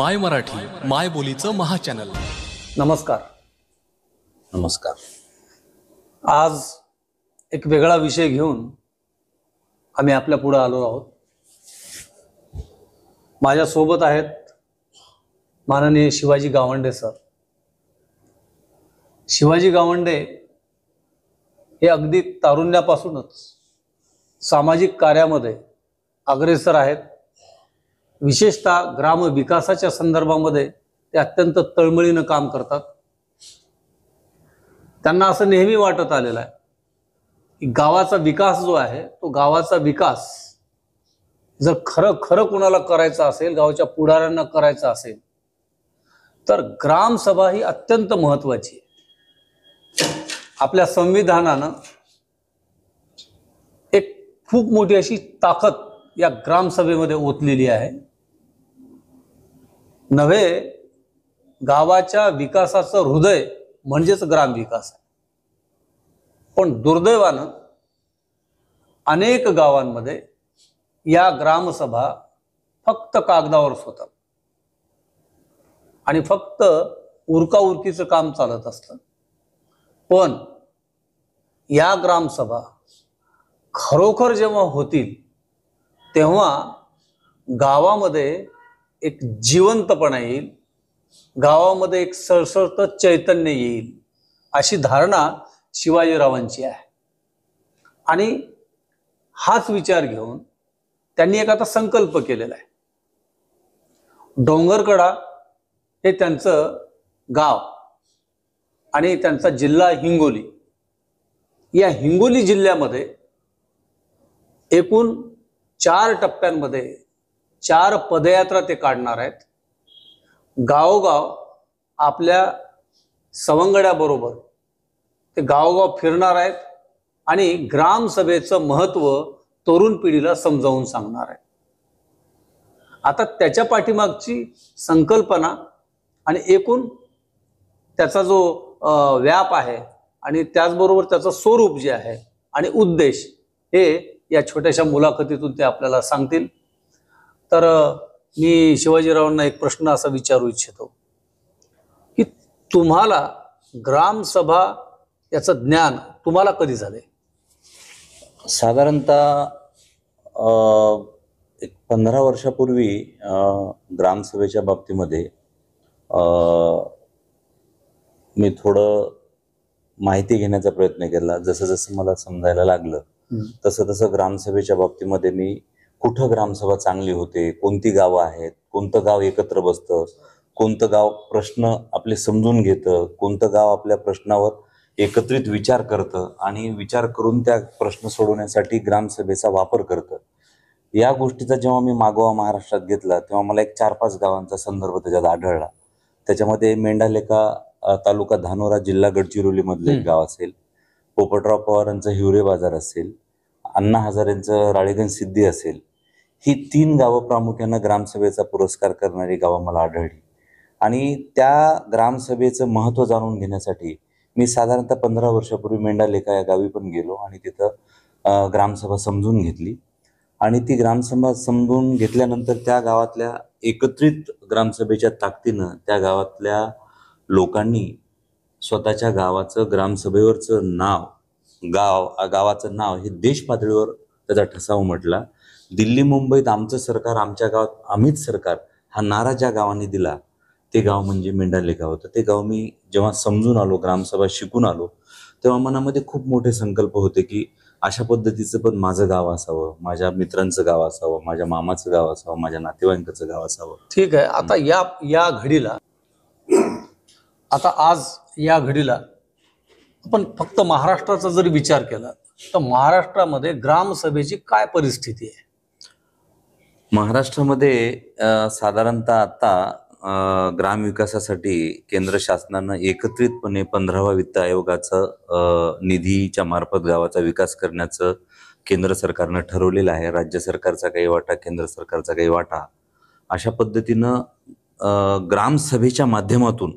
माय मराठी माय बोलीचं महा चॅनल नमस्कार नमस्कार आज एक वेगळा विषय घेऊन आम्ही आपल्या पुढे आलो आहोत माझ्या सोबत आहेत माननीय शिवाजी गावंडे सर शिवाजी गावंडे हे अगदी तारुण्यापासूनच सामाजिक कार्यामध्ये अग्रेसर आहेत विशेषतः ग्राम विकासाच्या संदर्भामध्ये ते अत्यंत तळमळीनं काम करतात त्यांना असं नेहमी वाटत आलेलं आहे की गावाचा विकास जो आहे तो गावाचा विकास जर खरं खरं कोणाला करायचा असेल गावच्या पुढाऱ्यांना करायचा असेल तर ग्रामसभा ही अत्यंत महत्वाची आहे आपल्या संविधानानं एक खूप मोठी अशी ताकद या ग्रामसभेमध्ये ओतलेली आहे नव्हे गावाच्या विकासाचं हृदय म्हणजेच ग्रामविकास आहे पण दुर्दैवानं अनेक गावांमध्ये या ग्रामसभा फक्त कागदावरच होतात आणि फक्त उरकाउरकीचं काम चालत असतं पण या ग्रामसभा खरोखर जेव्हा होतील तेव्हा गावामध्ये एक जिवंतपणा येईल गावामध्ये एक सळसळत चैतन्य येईल अशी धारणा शिवाजीरावांची आहे आणि हाच विचार घेऊन त्यांनी एक आता संकल्प केलेला आहे डोंगरकडा हे त्यांचं गाव आणि त्यांचा जिल्हा हिंगोली या हिंगोली जिल्ह्यामध्ये एकूण चार टप्प्यांमध्ये चार पदयात्रा ते काढणार आहेत गावोगाव आपल्या सवंगड्याबरोबर ते गावोगाव फिरणार आहेत आणि ग्रामसभेचं महत्त्व तरुण पिढीला समजावून सांगणार आहे आता त्याच्या पाठीमागची संकल्पना आणि एकूण त्याचा जो व्याप आहे आणि त्याचबरोबर त्याचं स्वरूप जे आहे आणि उद्देश हे या छोट्याशा मुलाखतीतून ते आपल्याला सांगतील तर मी शिवाजीरावांना एक प्रश्न असा विचारू इच्छितो की तुम्हाला ग्रामसभा याचं ज्ञान तुम्हाला कधी झाले साधारणतः एक पंधरा वर्षापूर्वी ग्रामसभेच्या बाबतीमध्ये मी थोडं माहिती घेण्याचा प्रयत्न केला जसं जसं मला समजायला लागलं तसं तसं ग्रामसभेच्या बाबतीमध्ये मी कुठं ग्रामसभा चांगली होते कोणती गावं आहेत कोणतं गाव एकत्र बसतं कोणतं गाव प्रश्न आपले समजून घेतं कोणतं गाव आपल्या प्रश्नावर एकत्रित विचार करतं आणि विचार करून त्या प्रश्न सोडवण्यासाठी ग्रामसभेचा वापर करतं या गोष्टीचा जेव्हा मी मागोवा महाराष्ट्रात घेतला तेव्हा मला एक चार पाच गावांचा संदर्भ त्याच्यात आढळला त्याच्यामध्ये मेंढालेखा तालुका धानोरा जिल्हा गडचिरोलीमधलं एक गाव असेल पोपटराव पवारांचं हिवरे बाजार असेल अण्णा हजारेंचं राळेगण सिद्धी असेल ही तीन गावं प्रामुख्यानं ग्रामसभेचा पुरस्कार करणारी गावं मला आढळली आणि त्या ग्रामसभेचं महत्त्व जाणून घेण्यासाठी मी साधारणतः पंधरा वर्षापूर्वी मेंढालेखा या गावी पण गेलो आणि तिथं ग्रामसभा समजून घेतली आणि ती ग्रामसभा समजून घेतल्यानंतर त्या गावातल्या एकत्रित ग्रामसभेच्या ताकदीनं त्या गावातल्या लोकांनी स्वतःच्या गावाचं ग्रामसभेवरचं नाव गाव गावाचं नाव हे देश पातळीवर त्याचा ठसा उमटला दिल्ली मुंबईत आमचं सरकार आमच्या गावात आम्हीच सरकार हा नारा ज्या गावाने दिला ते गाव म्हणजे मेंढाले गाव होतं ते गाव मी जेव्हा समजून आलो ग्रामसभा शिकून आलो तेव्हा मनामध्ये खूप मोठे संकल्प होते की अशा पद्धतीचं पण माझं गाव असावं माझ्या मित्रांचं गाव असावं माझ्या मामाचं गाव असावं माझ्या नातेवाईकाचं गाव असावं ठीक आहे आता या या घडीला आता आज या घडीला आपण फक्त महाराष्ट्राचा जर विचार केला तर महाराष्ट्रामध्ये ग्रामसभेची काय परिस्थिती आहे महाराष्ट्रामध्ये साधारणतः ग्राम ग्रामविकासासाठी केंद्र शासनानं एकत्रितपणे पंधरावा वित्त आयोगाचं निधीच्या मार्फत गावाचा विकास करण्याचं केंद्र सरकारनं ठरवलेलं आहे राज्य सरकारचा काही वाटा केंद्र सरकारचा काही वाटा अशा पद्धतीनं ग्रामसभेच्या माध्यमातून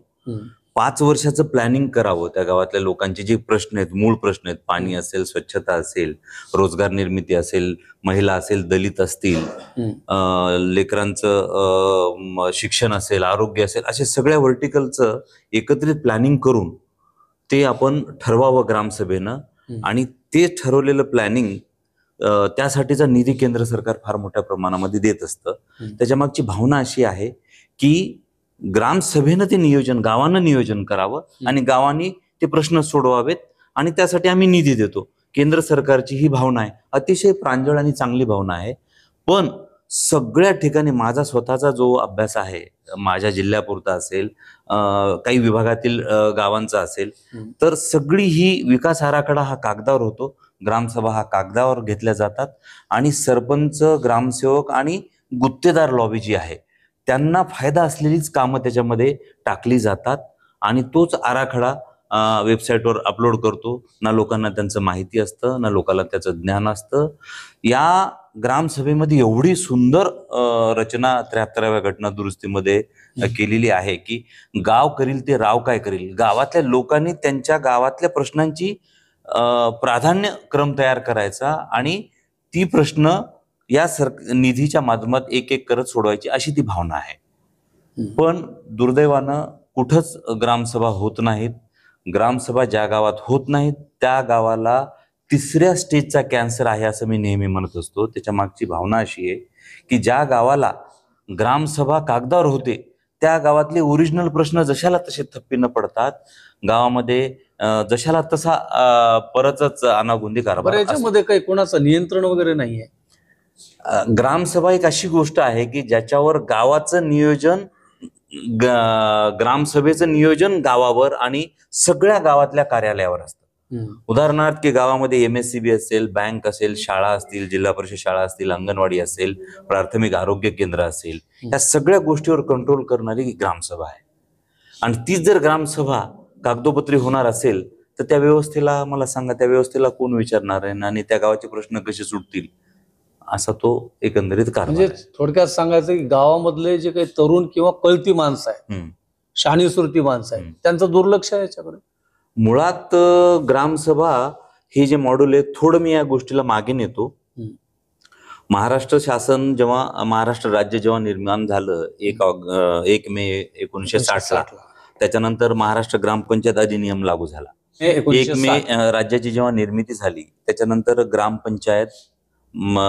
पाच वर्षाचं प्लॅनिंग करावं त्या गावातल्या लोकांचे जे प्रश्न आहेत मूळ प्रश्न आहेत पाणी असेल स्वच्छता असेल रोजगार निर्मिती असेल महिला असेल दलित असतील लेकरांचं शिक्षण असेल आरोग्य असेल असे सगळ्या व्हर्टिकलचं एकत्रित प्लॅनिंग करून ते आपण ठरवावं ग्रामसभेनं आणि ते ठरवलेलं प्लॅनिंग त्यासाठीचा निधी केंद्र सरकार फार मोठ्या प्रमाणामध्ये देत असतं त्याच्यामागची भावना अशी आहे की ग्रामसभेनं ते नियोजन गावांना नियोजन करावं आणि गावांनी ते प्रश्न सोडवावेत आणि त्यासाठी आम्ही निधी देतो केंद्र सरकारची ही भावना आहे अतिशय प्रांजळ आणि चांगली भावना आहे पण सगळ्या ठिकाणी माझा स्वतःचा जो अभ्यास आहे माझ्या जिल्ह्यापुरता असेल काही विभागातील गावांचा असेल तर सगळी ही विकास आराखडा हा कागदावर होतो ग्रामसभा हा कागदावर घेतल्या जातात आणि सरपंच ग्रामसेवक आणि गुत्तेदार लॉबी जी आहे त्यांना फायदा असलेलीच कामं त्याच्यामध्ये टाकली जातात आणि तोच आराखडा वेबसाईटवर अपलोड करतो ना लोकांना त्यांचं माहिती असतं ना लोकांना त्याचं ज्ञान असतं या ग्रामसभेमध्ये एवढी सुंदर रचना त्र्याहत्तराव्या घटना दुरुस्तीमध्ये केलेली आहे की गाव करील ते राव काय करील गावातल्या लोकांनी त्यांच्या गावातल्या प्रश्नांची प्राधान्य क्रम तयार करायचा आणि ती प्रश्न या सर निधीच्या माध्यमात एक एक करत सोडवायची अशी ती भावना आहे पण दुर्दैवानं कुठंच ग्रामसभा होत नाहीत ग्रामसभा ज्या गावात होत नाहीत त्या गावाला तिसऱ्या स्टेजचा कॅन्सर आहे असं मी नेहमी म्हणत असतो त्याच्या मागची भावना अशी आहे की ज्या गावाला ग्रामसभा कागदावर होते त्या गावातले ओरिजिनल प्रश्न जशाला तसे थप्पी न पडतात गावामध्ये जशाला तसा परतच अनागोंदी कारभार याच्यामध्ये काही कोणाचं नियंत्रण वगैरे नाहीये ग्रामसभा एक अशी गोष्ट आहे की ज्याच्यावर गावाचं नियोजन ग्रामसभेचं नियोजन गावावर आणि सगळ्या गावातल्या कार्यालयावर असतं उदाहरणार्थ की गावामध्ये एम एस असेल बँक असेल शाळा असतील जिल्हा परिषद शाळा असतील अंगणवाडी असेल प्राथमिक आरोग्य केंद्र असेल या सगळ्या गोष्टीवर कंट्रोल करणारी ग्रामसभा आहे आणि तीच जर ग्रामसभा कागदोपत्री होणार असेल तर त्या व्यवस्थेला मला सांगा त्या व्यवस्थेला कोण विचारणार आहे आणि त्या गावाचे प्रश्न कसे सुटतील असा तो एकंदरीत कारण म्हणजे थोडक्यात सांगायचं की गावामधले जे काही तरुण किंवा कळती माणसं आहेत शहाणीसुरती माणसं आहेत त्यांचं दुर्लक्ष आहे याच्याकडे मुळात ग्रामसभा हे जे मॉड्यूल आहे थोडं मी या गोष्टीला मागे नेतो महाराष्ट्र शासन जेव्हा महाराष्ट्र राज्य जेव्हा निर्माण झालं एक एक मे एकोणीशे साठ ला त्याच्यानंतर महाराष्ट्र ग्रामपंचायत अधिनियम लागू झाला एक मे राज्याची जेव्हा निर्मिती झाली त्याच्यानंतर ग्रामपंचायत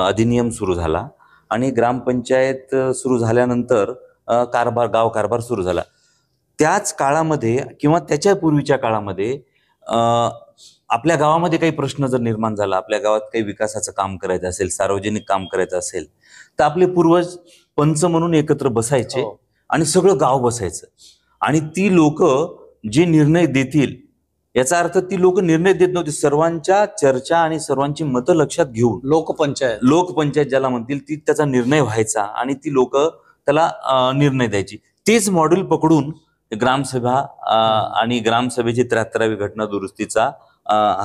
अधिनियम सुरू झाला आणि ग्रामपंचायत सुरू झाल्यानंतर कारभार गाव कारभार सुरू झाला त्याच काळामध्ये किंवा त्याच्या पूर्वीच्या काळामध्ये आपल्या गावामध्ये काही प्रश्न जर निर्माण झाला आपल्या गावात काही विकासाचं काम करायचं असेल सार्वजनिक काम करायचं असेल तर आपले पूर्वज पंच म्हणून एकत्र बसायचे हो. आणि सगळं गाव बसायचं आणि ती लोक जे निर्णय देतील याचा अर्थ ती लोक निर्णय देत नव्हती सर्वांच्या चर्चा आणि सर्वांची मतं लक्षात घेऊन लोकपंचायत लोकपंचायत ज्याला म्हणतील ती त्याचा निर्णय व्हायचा आणि ती लोक त्याला निर्णय द्यायची तेच मॉडेल पकडून ग्रामसभा आणि ग्रामसभेची त्र्याहत्तरावी घटना दुरुस्तीचा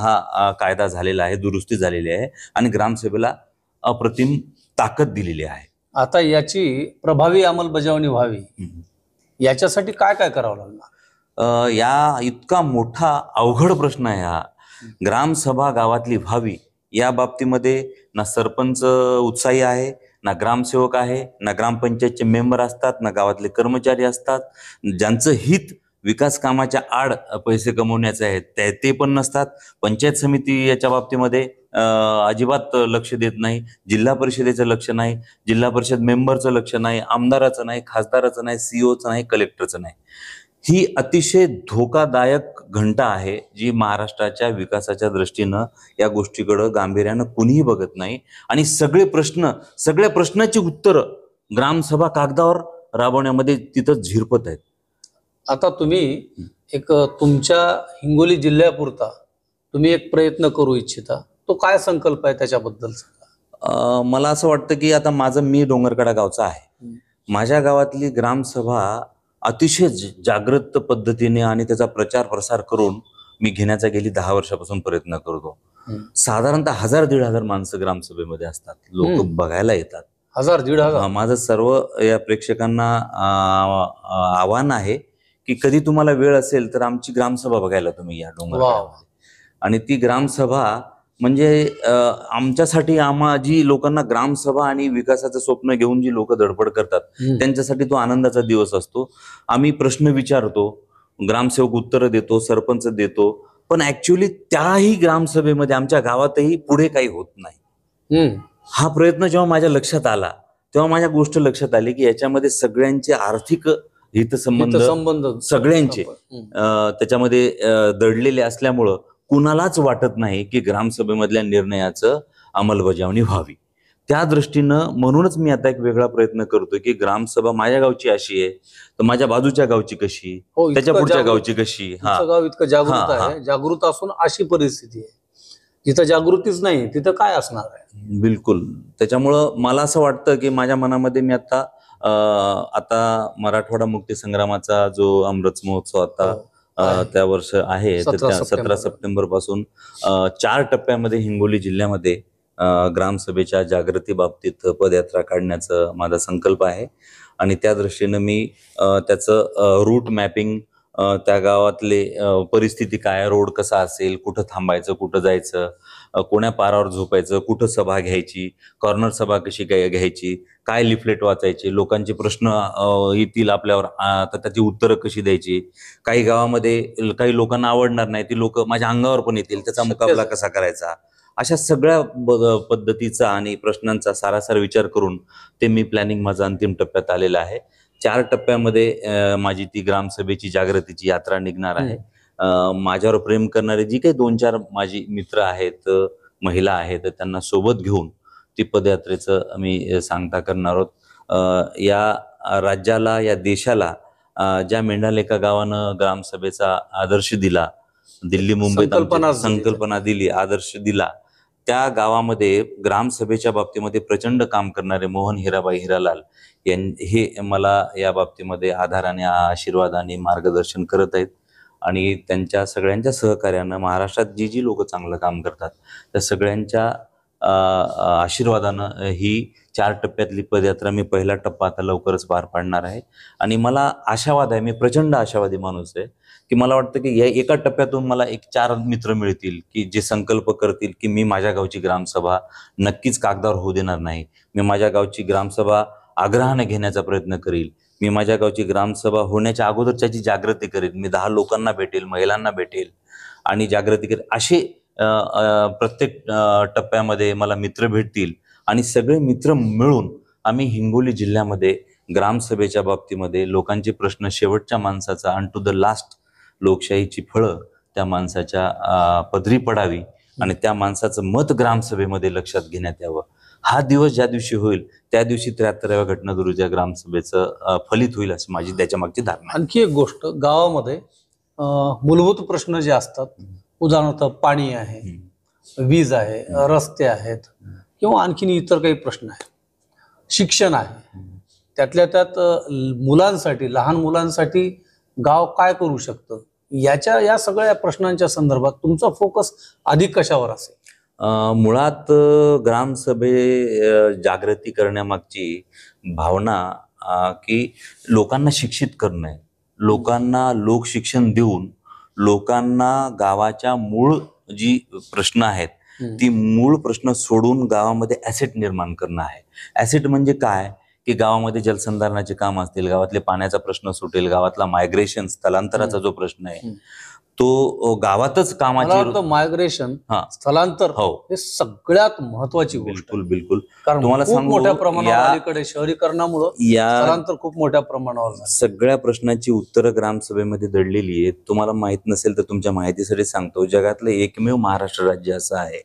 हा कायदा झालेला आहे दुरुस्ती झालेली आहे आणि ग्रामसभेला अप्रतिम ताकद दिलेली आहे आता याची प्रभावी अंमलबजावणी व्हावी याच्यासाठी काय काय करावं लागणार या इतका मोठा अवघड प्रश्न आहे हा ग्रामसभा गावातली व्हावी या बाबतीमध्ये ना सरपंच उत्साही आहे ना ग्रामसेवक आहे ना ग्रामपंचायतचे मेंबर असतात ना गावातले कर्मचारी असतात ज्यांचं हित विकास कामाच्या आड पैसे कमवण्याचे आहेत ते ते पण नसतात पंचायत समिती याच्या बाबतीमध्ये अजिबात लक्ष देत नाही जिल्हा परिषदेचं लक्ष नाही जिल्हा परिषद मेंबरचं लक्ष नाही आमदाराचं नाही खासदाराचं नाही सीईओचं e नाही कलेक्टरचं नाही ही अतिशय धोकादायक घंटा आहे जी महाराष्ट्राच्या विकासाच्या दृष्टीनं या गोष्टीकडं गांभीर्यानं कुणीही बघत नाही आणि सगळे प्रश्न सगळ्या प्रश्नाची उत्तरं ग्रामसभा कागदावर राबवण्यामध्ये तिथं झिरपत आहेत आता तुम्ही एक तुमच्या हिंगोली जिल्ह्यापुरता तुम्ही एक प्रयत्न करू इच्छिता तो काय संकल्प आहे त्याच्याबद्दल मला असं वाटतं की आता माझं मी डोंगरकडा गावचा आहे माझ्या गावातली ग्रामसभा अतिशय जागृत पद्धतीने आणि त्याचा प्रचार प्रसार करून मी घेण्याचा गेली दहा वर्षापासून प्रयत्न करतो साधारणतः हजार दीड हजार माणसं ग्रामसभेमध्ये असतात लोक बघायला येतात हजार दीड हजार माझं सर्व या प्रेक्षकांना आव्हान आहे की कधी तुम्हाला वेळ असेल तर आमची ग्रामसभा बघायला तुम्ही या डोंगर आणि ती ग्रामसभा म्हणजे आमच्यासाठी आम्हा जी लोकांना ग्रामसभा आणि विकासाचं स्वप्न घेऊन जी लोक धडपड करतात त्यांच्यासाठी तो आनंदाचा दिवस असतो आम्ही प्रश्न विचारतो ग्रामसेवक उत्तरं देतो सरपंच देतो पण ऍक्च्युली त्याही ग्रामसभेमध्ये आमच्या गावातही पुढे काही होत नाही हा प्रयत्न जेव्हा माझ्या लक्षात आला तेव्हा माझ्या गोष्ट लक्षात आली की याच्यामध्ये सगळ्यांचे आर्थिक हितसंबंध संबंध सगळ्यांचे त्याच्यामध्ये दडलेले असल्यामुळं कुणालाच वाटत नाही की ग्रामसभेमधल्या निर्णयाचं अंमलबजावणी व्हावी त्या दृष्टीनं म्हणूनच मी आता एक वेगळा प्रयत्न करतो की ग्रामसभा माझ्या गावची अशी आहे तर माझ्या बाजूच्या गावची कशी हो, त्याच्या पुढच्या गावची कशी गाव इतकं जागृत आहे जागृत असून अशी परिस्थिती आहे जिथं जागृतीच नाही तिथं काय असणार आहे बिलकुल त्याच्यामुळं मला असं वाटतं की माझ्या मनामध्ये मी आता आता मराठवाडा मुक्तीसंग्रामाचा संग्रामाचा जो अमृत महोत्सव आता हो. त्या वर्ष आहे सतरा सप्टेंबर पासून चार टप्प्यामध्ये हिंगोली जिल्ह्यामध्ये ग्रामसभेच्या जागृती बाबतीत पदयात्रा काढण्याचं माझा संकल्प आहे आणि त्या दृष्टीनं मी त्याचं रूट मॅपिंग त्या गावातले परिस्थिती काय रोड कसा असेल कुठं थांबायचं कुठं जायचं कोण्या पारावर झोपायचं कुठं सभा घ्यायची कॉर्नर सभा कशी घ्यायची काय लिफलेट वाचायचे लोकांचे प्रश्न येतील आपल्यावर तर त्याची उत्तरं कशी द्यायची काही गावामध्ये काही लोकांना आवडणार नाही ती लोक माझ्या अंगावर पण येतील त्याचा मुकाबला कसा करायचा अशा सगळ्या पद्धतीचा आणि प्रश्नांचा सारासार विचार करून ते मी प्लॅनिंग माझा अंतिम टप्प्यात आलेला आहे चार टप्प्यामध्ये माझी ती ग्रामसभेची जागृतीची यात्रा निघणार आहे माझ्यावर प्रेम करणारे जी काही दोन चार माझी मित्र आहेत महिला आहेत त्यांना सोबत घेऊन ती पदयात्रेचं आम्ही सांगता करणार आहोत या राज्याला या देशाला ज्या मेंढालेखा गावानं ग्रामसभेचा आदर्श दिला दिल्ली मुंबई संकल्पना दिली आदर्श दिला त्या गावामध्ये ग्रामसभेच्या बाबतीमध्ये प्रचंड काम करणारे मोहन हिराबाई हिरालाल हे मला या बाबतीमध्ये आधाराने आशीर्वादाने मार्गदर्शन करत आहेत आणि त्यांच्या सगळ्यांच्या सहकार्यानं महाराष्ट्रात जी जी लोक चांगलं काम करतात त्या सगळ्यांच्या आशीर्वादानं ही चार टप्प्यातली पदयात्रा मी पहिला टप्पा आता लवकरच पार पाडणार आहे आणि मला आशावाद आहे मी प्रचंड आशावादी माणूस आहे की मला वाटतं की या एका टप्प्यातून मला एक चार मित्र मिळतील की जे संकल्प करतील की मी माझ्या गावची ग्रामसभा नक्कीच कागदावर होऊ देणार नाही मी माझ्या गावची ग्रामसभा आग्रहाने घेण्याचा प्रयत्न करील मी माझ्या गावची ग्रामसभा होण्याच्या अगोदरच्या जी जागृती करेल मी दहा लोकांना भेटेल महिलांना भेटेल आणि जागृती करेल असे प्रत्येक टप्प्यामध्ये मला मित्र भेटतील आणि सगळे मित्र मिळून आम्ही हिंगोली जिल्ह्यामध्ये ग्रामसभेच्या बाबतीमध्ये लोकांचे प्रश्न शेवटच्या माणसाचा अन टू द लास्ट लोकशाहीची फळं त्या माणसाच्या पदरी पडावी आणि त्या माणसाचं मत ग्रामसभेमध्ये लक्षात घेण्यात यावं हा दिवस ज्या दिवशी होईल त्या दिवशी त्र्याहत्तराव्या घटनादुरुस्त्या ग्रामसभेचं फलित होईल अशी माझी त्याच्या मागची धारणा आणखी एक गोष्ट गावामध्ये मूलभूत प्रश्न जे असतात उदाहरणार्थ पाणी आहे वीज आहे रस्ते आहेत किंवा आणखीन इतर काही प्रश्न आहेत शिक्षण आहे त्यातल्या त्यात मुलांसाठी लहान मुलांसाठी गाव काय करू शकतं याच्या या सगळ्या प्रश्नांच्या संदर्भात तुमचा फोकस अधिक कशावर असेल मुळात ग्रामसभे जागृती करण्यामागची भावना की लोकांना शिक्षित करणं लोकांना लोकशिक्षण देऊन लोकांना गावाच्या मूळ जी प्रश्न आहेत ती मूळ प्रश्न सोडून गावामध्ये ॲसेट निर्माण करणं आहे ॲसेट म्हणजे काय की गावामध्ये जलसंधारणाचे काम असतील गावातले पाण्याचा प्रश्न सुटेल गावातला मायग्रेशन स्थलांतराचा जो प्रश्न आहे तो गावातच कामाची मायग्रेशन स्थलांतर हो हे सगळ्यात महत्वाची बिलकुल बिलकुल तुम्हाला सांग मोठ्या प्रमाणात शहरीकरणामुळं स्थलांतर खूप मोठ्या प्रमाणावर सगळ्या प्रश्नांची उत्तरं ग्रामसभेमध्ये दडलेली आहेत तुम्हाला माहित नसेल तर तुमच्या माहितीसाठी सांगतो जगातलं एकमेव महाराष्ट्र राज्य असं आहे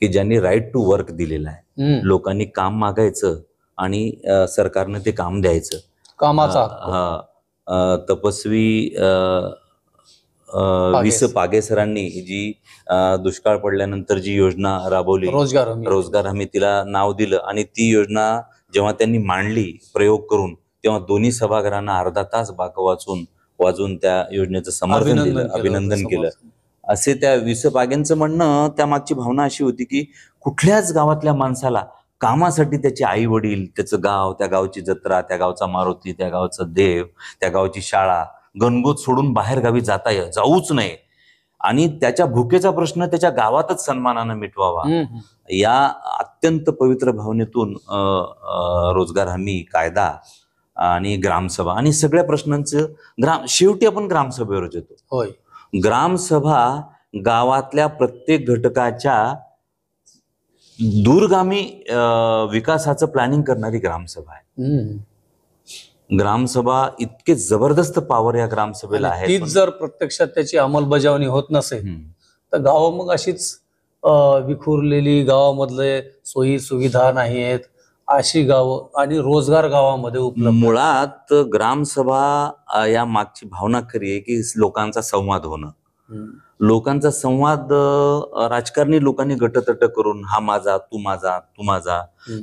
की ज्यांनी राईट टू वर्क दिलेला आहे लोकांनी काम मागायचं आणि सरकारनं ते काम द्यायचं कामाचा हा तपस्वी वि स पागेसरांनी जी दुष्काळ पडल्यानंतर जी योजना राबवली रोजगार रोजगार हमी तिला नाव दिलं आणि ती योजना जेव्हा त्यांनी मांडली प्रयोग करून तेव्हा दोन्ही सभागृहांना अर्धा तास बाक वाचून वाजून त्या योजनेचं समर्थन दिलं अभिनंदन केलं असे त्या विस पागेंचं म्हणणं त्या मागची भावना अशी होती की कुठल्याच गावातल्या माणसाला कामासाठी त्याचे आई वडील त्याचं गाव त्या गावची जत्रा त्या गावचा मारुती त्या गावचा देव त्या गावची शाळा घनगोत सोडून बाहेरगावी जाता जाऊच नाही आणि त्याच्या भुकेचा प्रश्न त्याच्या गावातच सन्मानानं मिटवावा या अत्यंत पवित्र भावनेतून रोजगार हमी कायदा आणि ग्रामसभा आणि सगळ्या प्रश्नांचं ग्राम शेवटी आपण ग्रामसभेवर येतो होय ग्रामसभा गावातल्या प्रत्येक घटकाच्या दूरगामी विकासाचं प्लॅनिंग करणारी ग्रामसभा आहे ग्रामसभा इतके जबरदस्त पॉवर या ग्रामसभेला आहे तीच जर प्रत्यक्षात त्याची अंमलबजावणी होत नसेल तर गाव मग अशीच विखुरलेली गावामधले सोयी सुविधा नाही आहेत अशी गाव आणि रोजगार गावामध्ये उपलब्ध मुळात ग्रामसभा या मागची भावना खरी आहे की लोकांचा संवाद होणं लोकांचा संवाद राजकारणी लोकांनी गटतट करून हा माझा तू माझा तू माझा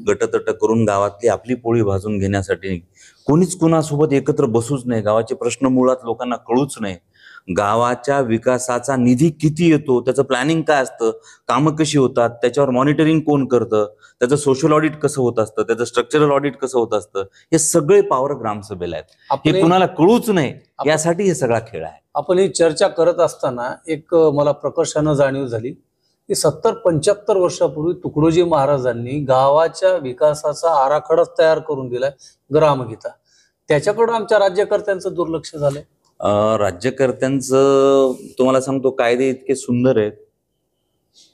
गटतट करून गावातली आपली पोळी भाजून घेण्यासाठी कोणीच कुणासोबत एकत्र बसूच नाही गावाचे प्रश्न मुळात लोकांना कळूच नाही गावाच्या विकासाचा निधी किती येतो त्याचं प्लॅनिंग काय असतं कामं कशी होतात त्याच्यावर मॉनिटरिंग कोण करतं त्याचं सोशल ऑडिट कसं होत असतं त्याचं स्ट्रक्चरल ऑडिट कसं होत असतं हे सगळे पावर ग्रामसभेला आहेत हे कुणाला कळूच नाही यासाठी हे सगळा खेळ आहे आपण ही चर्चा करत असताना एक मला प्रकर्षानं जाणीव झाली की सत्तर पंच्याहत्तर वर्षापूर्वी तुकडोजी महाराजांनी गावाच्या विकासाचा आराखडाच तयार करून दिलाय ग्रामगीता त्याच्याकडून आमच्या राज्यकर्त्यांचं दुर्लक्ष झालंय राज्यकर्त्यांचं तुम्हाला सांगतो कायदे इतके सुंदर आहेत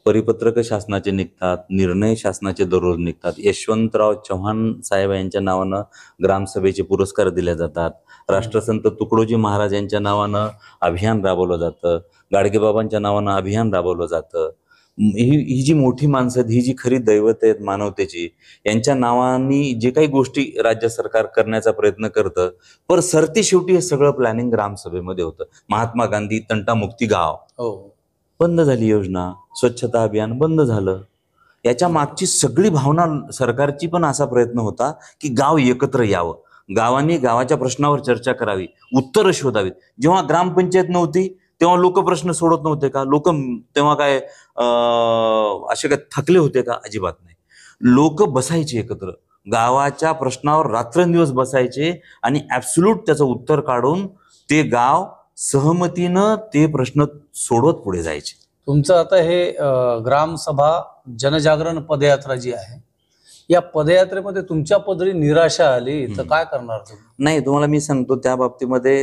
परिपत्रक शासनाचे निघतात निर्णय शासनाचे दररोज निघतात यशवंतराव चव्हाण साहेब यांच्या नावानं ग्रामसभेचे पुरस्कार दिले जातात राष्ट्रसंत तुकडोजी महाराज यांच्या नावानं अभियान राबवलं जातं गाडगेबाबांच्या नावानं अभियान राबवलं जातं ही ही जी मोठी माणसं ही जी खरी दैवत आहेत मानवतेची यांच्या नावानी जे काही गोष्टी राज्य सरकार करण्याचा प्रयत्न करतं पर सरती शेवटी हे सगळं प्लॅनिंग ग्रामसभेमध्ये होतं महात्मा गांधी मुक्ती गाव हो. बंद झाली योजना स्वच्छता अभियान बंद झालं याच्या मागची सगळी भावना सरकारची पण असा प्रयत्न होता की गाव एकत्र यावं गावांनी गावाच्या प्रश्नावर चर्चा करावी उत्तरं शोधावीत जेव्हा ग्रामपंचायत नव्हती तेव्हा लोक प्रश्न सोडत नव्हते का लोक तेव्हा काय असे काय थकले होते का अजिबात नाही लोक बसायचे एकत्र गावाच्या प्रश्नावर रात्रंदिवस बसायचे आणि ॲब्सुलूट त्याचं उत्तर काढून ते गाव सहमतीनं ते प्रश्न सोडवत पुढे जायचे तुमचं आता हे ग्रामसभा जनजागरण पदयात्रा जी आहे या पदयात्रेमध्ये तुमच्या पदरी निराशा आली तर काय करणार नाही तुम्हाला मी सांगतो त्या बाबतीमध्ये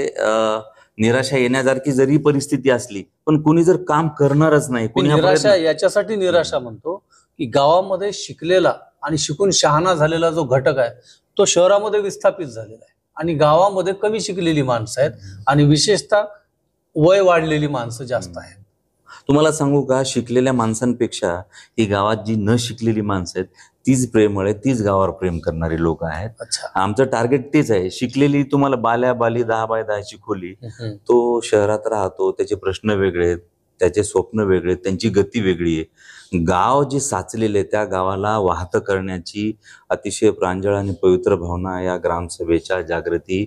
निराशा येण्यासारखी जरी परिस्थिती असली पण कोणी जर काम करणारच नाही निराशा याच्यासाठी निराशा म्हणतो की गावामध्ये शिकलेला आणि शिकून शहाणा झालेला जो घटक आहे तो शहरामध्ये विस्थापित झालेला आहे आणि गावामध्ये कमी शिकलेली माणसं आहेत आणि विशेषतः वय वाढलेली माणसं जास्त आहेत तुम्हाला सांगू का शिकलेल्या माणसांपेक्षा ही गावात जी न शिकलेली माणसं आहेत तीच प्रेमळ आहे तीच गावावर प्रेम करणारी लोक आहेत आमचं टार्गेट तेच आहे शिकलेली तुम्हाला बाल्या बाली दहा बाय दहाची खोली तो शहरात राहतो त्याचे प्रश्न वेगळे आहेत त्याचे स्वप्न वेगळे त्यांची गती वेगळी आहे गाव जे साचलेले त्या गावाला वाहत करण्याची अतिशय प्रांजळ आणि पवित्र भावना या ग्रामसभेच्या जागृती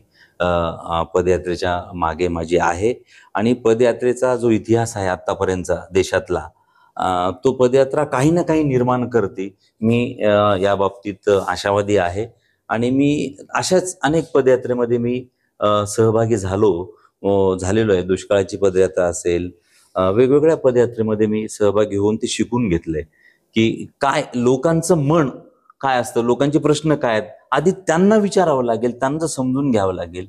पदयात्रेच्या मागे माझी आहे आणि पदयात्रेचा जो इतिहास आहे आत्तापर्यंतचा देशातला तो पदयात्रा काही ना काही निर्माण करते मी या बाबतीत आशावादी आहे आणि मी अशाच अनेक पदयात्रेमध्ये मी सहभागी झालो झालेलो आहे दुष्काळाची पदयात्रा असेल वेगवेगळ्या पदयात्रेमध्ये मी सहभागी होऊन ते शिकून घेतलंय की काय लोकांचं मन काय असतं लोकांचे प्रश्न काय आहेत आधी त्यांना विचारावं लागेल त्यांचं समजून घ्यावं लागेल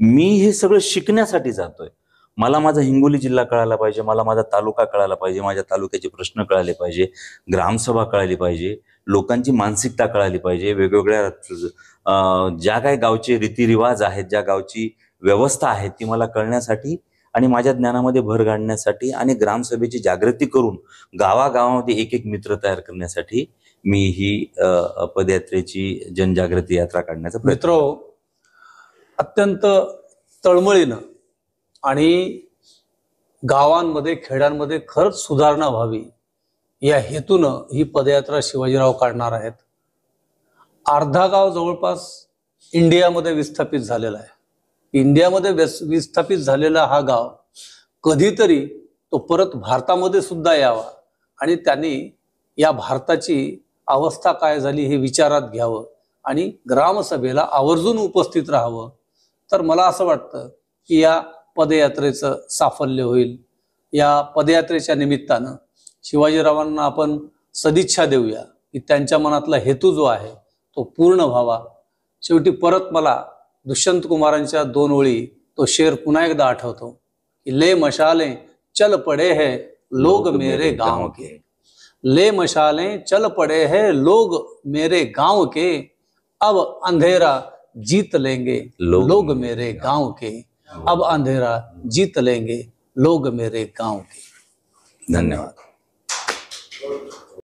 मी हे सगळं शिकण्यासाठी जातोय मला माझा हिंगोली जिल्हा कळायला पाहिजे मला माझा तालुका कळायला पाहिजे माझ्या तालुक्याचे प्रश्न कळाले पाहिजे ग्रामसभा कळाली पाहिजे लोकांची मानसिकता कळाली पाहिजे वेगवेगळ्या ज्या काही गावचे रीतिरिवाज आहेत ज्या गावची व्यवस्था आहे ती मला कळण्यासाठी आणि माझ्या ज्ञानामध्ये भर घालण्यासाठी आणि ग्रामसभेची जागृती करून गावागावामध्ये एक एक मित्र तयार करण्यासाठी मी ही पदयात्रेची जनजागृती यात्रा काढण्याचा मित्र अत्यंत तळमळीनं आणि गावांमध्ये खेड्यांमध्ये खरंच सुधारणा व्हावी या हेतून ही पदयात्रा शिवाजीराव काढणार आहेत अर्धा गाव जवळपास इंडियामध्ये विस्थापित झालेला आहे इंडियामध्ये विस्थापित झालेला हा गाव कधीतरी तो परत भारतामध्ये सुद्धा यावा आणि त्यांनी या भारताची अवस्था काय झाली हे विचारात घ्यावं आणि ग्रामसभेला आवर्जून उपस्थित राहावं तर मला असं वाटतं की या पदयात्रेचं साफल्य होईल या पदयात्रेच्या निमित्तानं शिवाजीरावांना आपण सदिच्छा देऊया की त्यांच्या मनातला हेतू जो आहे तो पूर्ण व्हावा शेवटी परत मला दुष्यंत कुमार दोन ओली तो शेर पुनः एकदा आठवतो कि ले मशाले चल पडे है लोग मेरे गांव के ले मशाले चल पड़े है लोग मेरे गांव के अब अंधेरा जीत लेंगे लोग, लोग मेरे गांव के अब अंधेरा जीत लेंगे लोग मेरे गांव के धन्यवाद